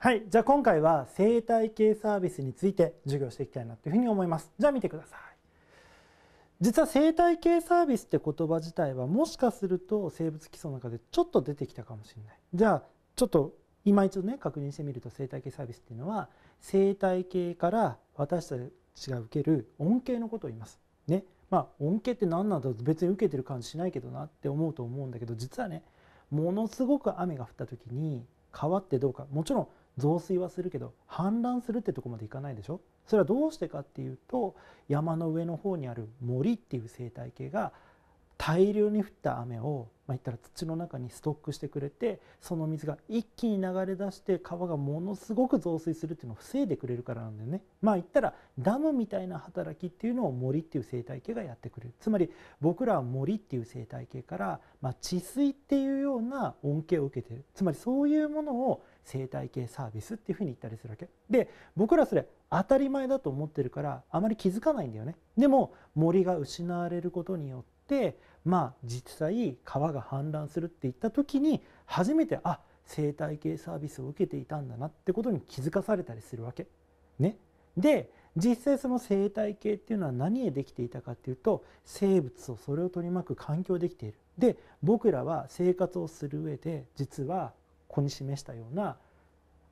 はい、じゃあ今回は生態系サービスについて授業していきたいなというふうに思います。じゃあ見てください。実は生態系サービスって言葉自体はもしかすると生物基礎の中でちょっと出てきたかもしれない。じゃあちょっと今一度ね確認してみると生態系サービスっていうのは生態系から私たちが受ける恩恵のことを言います。ね。まあ恩恵って何なんだろう別に受けてる感じしないけどなって思うと思うんだけど実はねものすごく雨が降った時に川ってどうかもちろん増水はするけど氾濫するってとこまでいかないでしょそれはどうしてかっていうと山の上の方にある森っていう生態系が大量に降った雨を、まあ、言ったら土の中にストックしてくれてその水が一気に流れ出して川がものすごく増水するっていうのを防いでくれるからなんだよねまあ言ったらダムみたいな働きっていうのを森っていう生態系がやってくれるつまり僕らは森っていう生態系から、まあ、治水っていうような恩恵を受けてるつまりそういうものを生態系サービスっていうふうに言ったりするわけで僕らそれ当たり前だと思ってるからあまり気づかないんだよねでも森が失われることによってまあ実際川が氾濫するっていった時に初めてあ生態系サービスを受けていたんだなってことに気づかされたりするわけ。ね、で実際その生態系っていうのは何でできていたかっていうと生物をそれを取り巻く環境できている。で僕らは生活をする上で実はここに示したような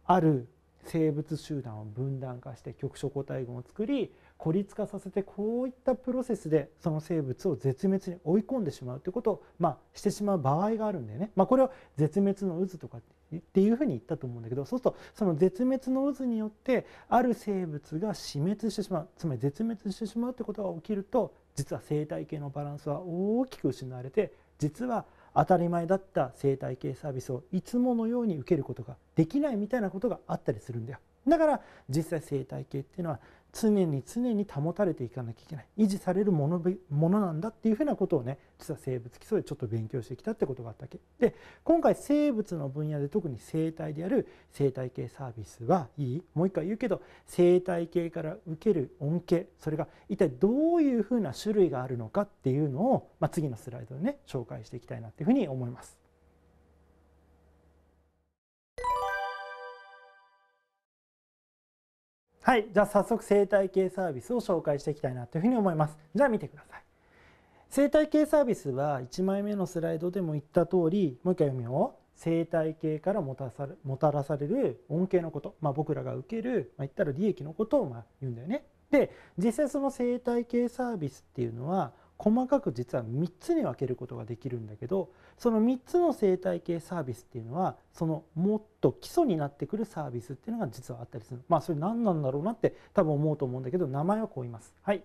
ある生物集団を分断化して局所個体群を作り孤立化させてこういったプロセスでその生物を絶滅に追い込んでしまうということを、まあ、してしまう場合があるんだよね。まあ、これを絶滅の渦とかっていうふうに言ったと思うんだけどそうするとその絶滅の渦によってある生物が死滅してしまうつまり絶滅してしまうってことが起きると実は生態系のバランスは大きく失われて実は当たり前だった生態系サービスをいつものように受けることができないみたいなことがあったりするんだよ。だから実際生態系っていうのは常に常に保たれていかなきゃいけない維持されるものものなんだっていうふうなことをね実は生物基礎でちょっと勉強してきたってことがあったわけで今回生物の分野で特に生態である生態系サービスはいいもう一回言うけど生態系から受ける恩恵それが一体どういうふうな種類があるのかっていうのを、まあ、次のスライドでね紹介していきたいなっていうふうに思います。はい、じゃあ早速生態系サービスを紹介していきたいなというふうに思います。じゃあ見てください。生態系サービスは1枚目のスライドでも言った通り、もう一回読みよう。生態系からもたさるもたらされる恩恵のこと、まあ、僕らが受ける、まあ、言ったら利益のことをま言うんだよね。で実際その生態系サービスっていうのは細かく実は3つに分けることができるんだけどその3つの生態系サービスっていうのはそのもっと基礎になってくるサービスっていうのが実はあったりするまあそれ何なんだろうなって多分思うと思うんだけど名前はこう言います。はい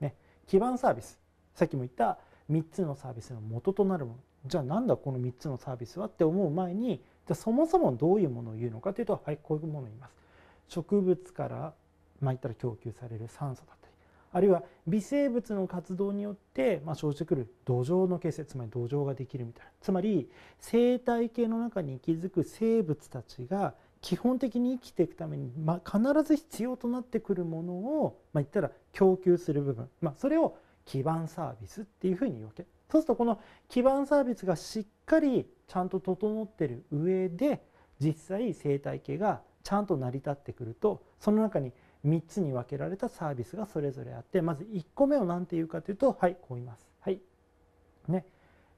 ね、基盤サービスさっきも言った3つのサービスの元となるものじゃあなんだこの3つのサービスはって思う前にじゃそもそもどういうものを言うのかというとはいこういうものを言います。植物からまあ言ったら供給される酸素だったりあるいは微生物の活動によって、ま生じてくる土壌の形成つまり土壌ができるみたいなつまり生態系の中に息づく生物たちが基本的に生きていくために、ま必ず必要となってくるものを、ま言ったら供給する部分、まそれを基盤サービスっていうふうに言うわけそうするとこの基盤サービスがしっかりちゃんと整ってる上で実際生態系がちゃんと成り立ってくるとその中に3つに分けられたサービスがそれぞれあってまず1個目を何て言うかというとはいこう言います。はいね、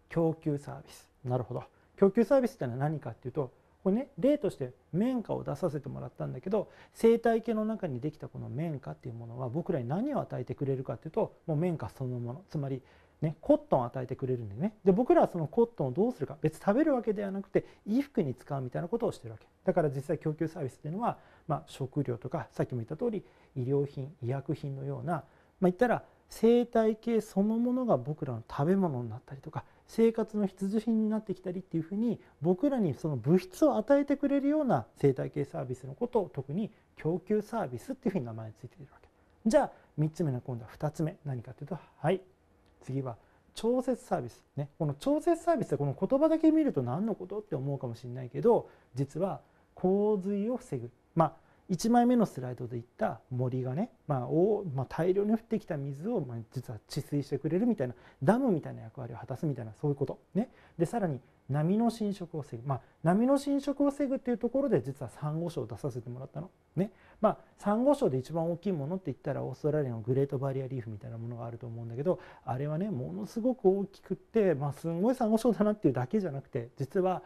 供給サービスなるほど供給サービスってのは何かっていうとこれね例として綿花を出させてもらったんだけど生態系の中にできたこの綿花っていうものは僕らに何を与えてくれるかっていうともう綿花そのものつまりね、コットンを与えてくれるんでねで僕らはそのコットンをどうするか別に食べるわけではなくて衣服に使うみたいなことをしてるわけだから実際供給サービスっていうのは、まあ、食料とかさっきも言った通り医療品医薬品のような、まあ、言ったら生態系そのものが僕らの食べ物になったりとか生活の必需品になってきたりっていうふうに僕らにその物質を与えてくれるような生態系サービスのことを特に供給サービスっていうふうに名前ついているわけじゃあ3つ目の今度は2つ目何かというとはい次は調節サービス、ね、この調節サービスってこの言葉だけ見ると何のことって思うかもしれないけど実は洪水を防ぐまあ1枚目のスライドで言った森がね、まあ大まあ、大量に降ってきた水を、まあ、実は治水してくれるみたいなダムみたいな役割を果たすみたいなそういうこと、ね、でさらに波の侵食を防ぐ、まあ、波の侵食を防ぐっていうところで実はサンゴ礁を出させてもらったの、ねまあ、サンゴ礁で一番大きいものって言ったらオーストラリアのグレートバリアリーフみたいなものがあると思うんだけどあれはねものすごく大きくって、まあ、すごいサンゴ礁だなっていうだけじゃなくて実は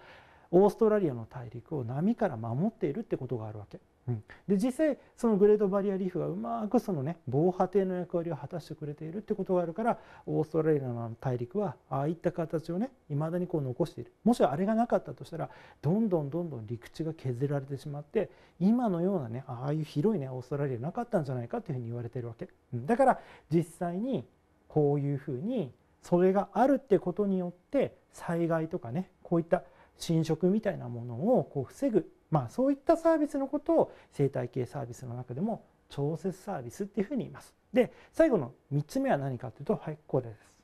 オーストラリアの大陸を波から守っているってことがあるわけ。うん、で実際そのグレートバリアリーフがうまくそのね防波堤の役割を果たしてくれているってことがあるからオーストラリアの大陸はああいった形をねいまだにこう残しているもしあれがなかったとしたらどんどんどんどん陸地が削られてしまって今のようなねああいう広いねオーストラリアなかったんじゃないかっていうふうに言われてるわけ、うん、だから実際にこういうふうにそれがあるってことによって災害とかねこういった侵食みたいなものをこう防ぐまあ、そういったサービスのことを生態系サービスの中でも調節サービスっていうふうに言います。で最後の3つ目は何かというと、はい、これです。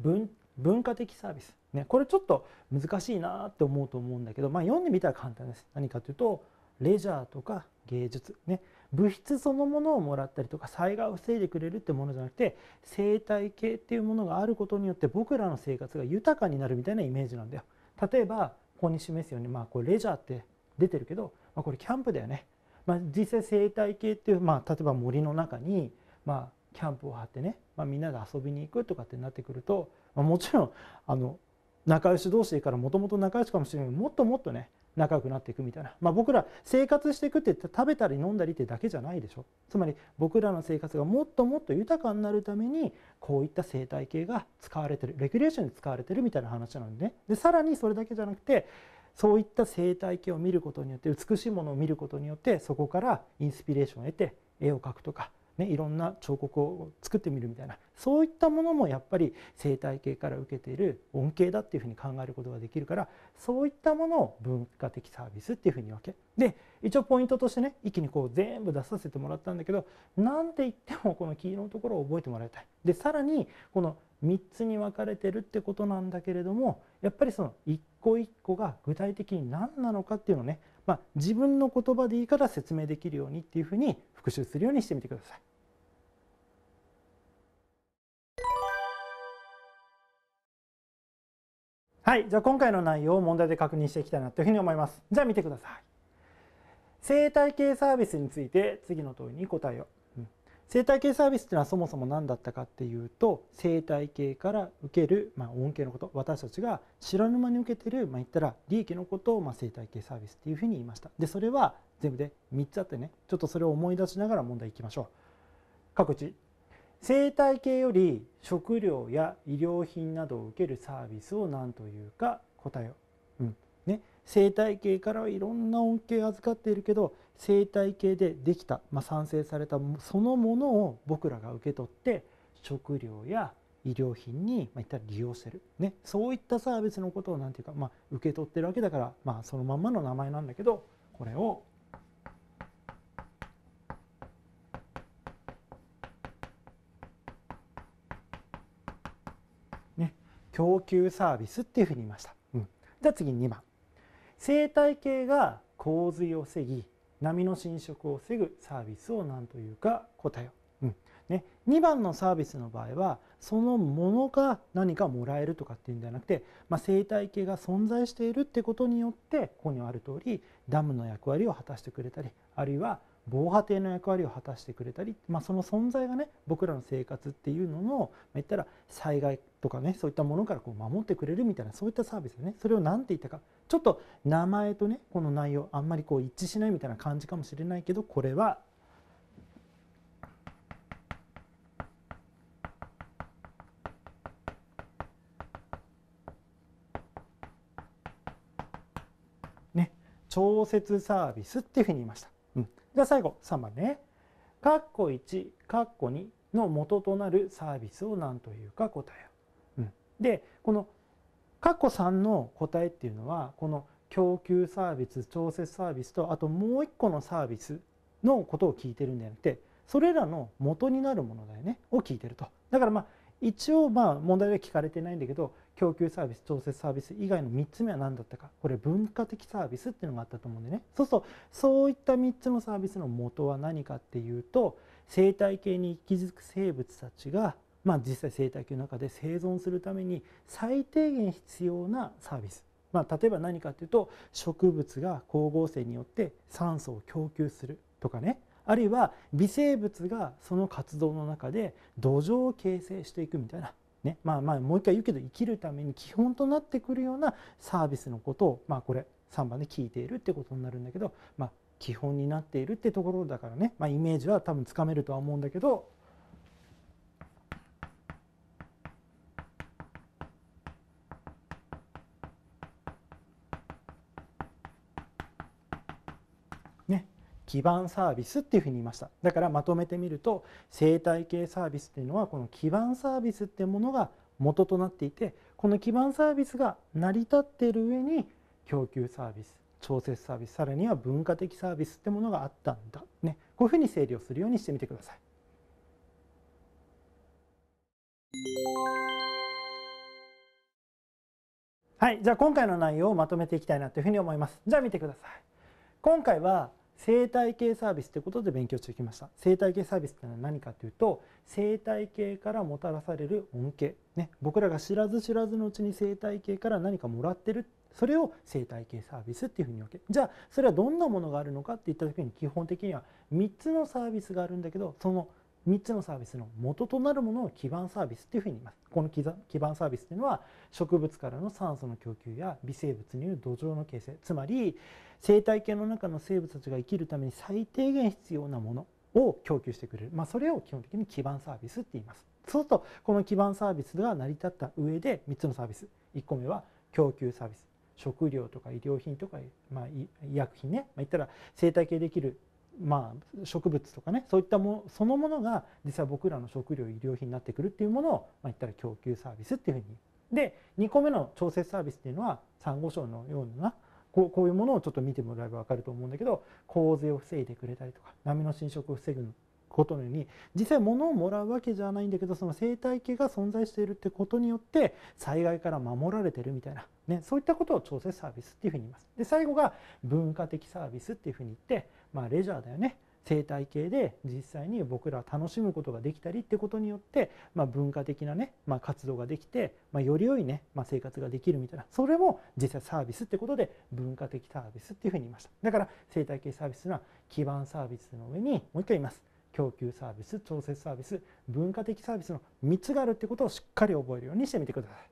文文化的サービス、ね、これちょっと難しいなって思うと思うんだけど、まあ、読んでみたら簡単です。何かというとレジャーとか芸術、ね、物質そのものをもらったりとか災害を防いでくれるってものじゃなくて生態系っていうものがあることによって僕らの生活が豊かになるみたいなイメージなんだよ。例えばここに示すように、まあ、これレジャーって出てるけど、まあ、これキャンプだよね、まあ、実際生態系っていう、まあ、例えば森の中に、まあ、キャンプを張ってね、まあ、みんなで遊びに行くとかってなってくると、まあ、もちろんあの仲良し同士でからもともと仲良しかもしれないけどもっともっとね仲良くなっていくみたいな、まあ、僕ら生活していくって食べたり飲んだりってだけじゃないでしょつまり僕らの生活がもっともっと豊かになるためにこういった生態系が使われてるレクリエーションで使われてるみたいな話なんでねでさらにそれだけじゃなくてそういった生態系を見ることによって美しいものを見ることによってそこからインスピレーションを得て絵を描くとかね、いろんな彫刻を作ってみるみたいなそういったものもやっぱり生態系から受けている恩恵だっていうふうに考えることができるからそういったものを文化的サービスっていうふうに分けで一応ポイントとしてね一気にこう全部出させてもらったんだけど何て言ってもこの黄色のところを覚えてもらいたい。でさらにこの3つに分かれてるってことなんだけれどもやっぱりその一個一個が具体的に何なのかっていうのをね、まあ、自分の言葉でいいから説明できるようにっていうふうに復習するようにしてみてください。はいじゃあ今回の内容を問題で確認していきたいなというふうに思いますじゃあ見てください生態系サービスについて次の問いに答えよううん、生態系サービスっていうのはそもそも何だったかっていうと生態系から受ける、まあ、恩恵のこと私たちが知らぬ間に受けてる、まあ、言ったら利益のことを、まあ、生態系サービスっていうふうに言いましたでそれは全部で3つあってねちょっとそれを思い出しながら問題いきましょう各地生態系より食料や医療品などを受けるサービスを何というか答えよう、うんね、生態系からはいろんな恩恵を預かっているけど生態系でできた、まあ、賛成されたそのものを僕らが受け取って食料や医療品に、まあ、ったら利用してる、ね、そういったサービスのことを何ていうか、まあ、受け取ってるわけだから、まあ、そのまんまの名前なんだけどこれを供給サービスっていうふうに言いました、うん、じゃあ次2番生態系が洪水を防ぎ波の侵食を防ぐサービスを何というか答えよう、うん、ね、2番のサービスの場合はそのものが何かもらえるとかっていうんではなくて、まあ、生態系が存在しているってことによってここにある通りダムの役割を果たしてくれたりあるいは防波堤の役割を果たしてくれたり、まあ、その存在がね僕らの生活っていうのの、まあ、言ったら災害とかねそういったものからこう守ってくれるみたいなそういったサービスでねそれを何て言ったかちょっと名前とねこの内容あんまりこう一致しないみたいな感じかもしれないけどこれは調節サービスっていうふうに言いました。うん、じゃあ最後3番ね。括弧コ1、カッ2の元となるサービスを何というか答えを。うん、で、この括弧コ3の答えっていうのは、この供給サービス、調節サービスと、あともう1個のサービスのことを聞いてるんじゃなくて、それらの元になるものだよね、を聞いてると。だからまあ、一応まあ問題では聞かれてないんだけど供給サービス調節サービス以外の3つ目は何だったかこれ文化的サービスっていうのがあったと思うんでねそうするとそういった3つのサービスの元は何かっていうと生態系に息づく生物たちがまあ、実際生態系の中で生存するために最低限必要なサービス、まあ、例えば何かっていうと植物が光合成によって酸素を供給するとかねあるいは微生物がその活動の中で土壌を形成していくみたいなねまあ、まあもう一回言うけど生きるために基本となってくるようなサービスのことを、まあ、これ3番で聞いているってことになるんだけど、まあ、基本になっているってところだからね、まあ、イメージは多分つかめるとは思うんだけど基盤サービスっていうふうに言いましただからまとめてみると生態系サービスっていうのはこの基盤サービスっていうものが元となっていてこの基盤サービスが成り立っている上に供給サービス調節サービスさらには文化的サービスってものがあったんだ、ね、こういうふうに整理をするようにしてみてください。はいじゃあ今回の内容をまとめていきたいなというふうに思います。じゃあ見てください。今回は生態系サービスってことで勉強してきました生態系サービスってのは何かというと生態系からもたらされる恩恵、ね、僕らが知らず知らずのうちに生態系から何かもらってるそれを生態系サービスっていうふうに分けじゃあそれはどんなものがあるのかっていった時に基本的には3つのサービスがあるんだけどその3つのサービスの元となるものを基盤サービスというふうに言いますこの基盤サービスというのは植物からの酸素の供給や微生物による土壌の形成つまり生態系の中の生物たちが生きるために最低限必要なものを供給してくれる、まあ、それを基本的に基盤サービスって言いますそうするとこの基盤サービスが成り立った上で3つのサービス1個目は供給サービス食料とか医療品とか、まあ、医薬品ね、まあ、言ったら生態系できる、まあ、植物とかねそういったもそのものが実際僕らの食料医療品になってくるっていうものを、まあ、言ったら供給サービスっていうふうにで2個目の調節サービスっていうのはサンゴ礁のようなこうこういうものをちょっと見てもらえば分かると思うんだけど洪水を防いでくれたりとか波の侵食を防ぐことのように実際物をもらうわけじゃないんだけどその生態系が存在しているってことによって災害から守られてるみたいな、ね、そういったことを調整サービスっていうふうに言います。で最後が文化的サービスっていうふうに言って、まあ、レジャーだよね生態系で実際に僕ら楽しむことができたりってことによって、まあ、文化的なね、まあ、活動ができて、まあ、より良いね、ま生活ができるみたいなそれも実際サービスってことで文化的サービスっていうふうに言いましただから生態系サービスは基盤サービスの上にもう一回言います供給サービス調節サービス文化的サービスの3つがあるってことをしっかり覚えるようにしてみてください